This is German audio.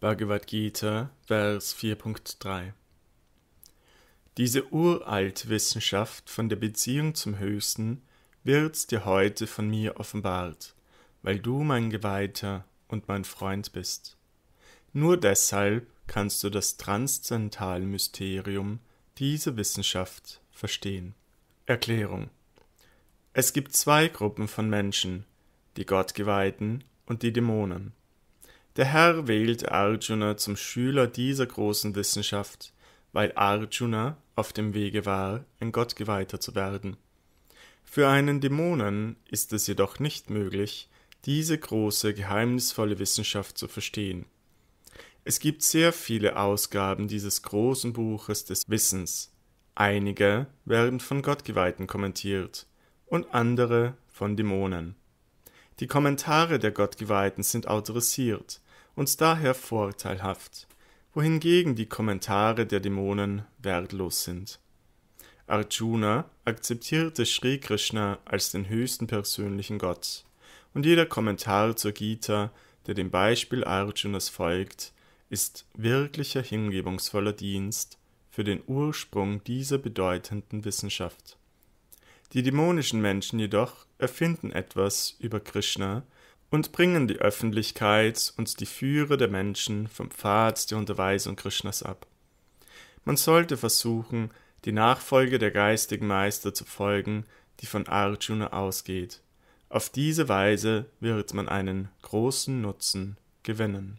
Bhagavad Gita, Vers 4.3. Diese uralte Wissenschaft von der Beziehung zum Höchsten wird dir heute von mir offenbart, weil du mein Geweihter und mein Freund bist. Nur deshalb kannst du das transzendentale Mysterium dieser Wissenschaft verstehen. Erklärung Es gibt zwei Gruppen von Menschen, die Gottgeweihten und die Dämonen. Der Herr wählt Arjuna zum Schüler dieser großen Wissenschaft, weil Arjuna auf dem Wege war, ein Gottgeweihter zu werden. Für einen Dämonen ist es jedoch nicht möglich, diese große geheimnisvolle Wissenschaft zu verstehen. Es gibt sehr viele Ausgaben dieses großen Buches des Wissens. Einige werden von Gottgeweihten kommentiert und andere von Dämonen. Die Kommentare der Gottgeweihten sind autorisiert und daher vorteilhaft, wohingegen die Kommentare der Dämonen wertlos sind. Arjuna akzeptierte Sri Krishna als den höchsten persönlichen Gott, und jeder Kommentar zur Gita, der dem Beispiel Arjunas folgt, ist wirklicher hingebungsvoller Dienst für den Ursprung dieser bedeutenden Wissenschaft. Die dämonischen Menschen jedoch erfinden etwas über Krishna und bringen die Öffentlichkeit und die Führer der Menschen vom Pfad der Unterweisung Krishnas ab. Man sollte versuchen, die Nachfolge der geistigen Meister zu folgen, die von Arjuna ausgeht. Auf diese Weise wird man einen großen Nutzen gewinnen.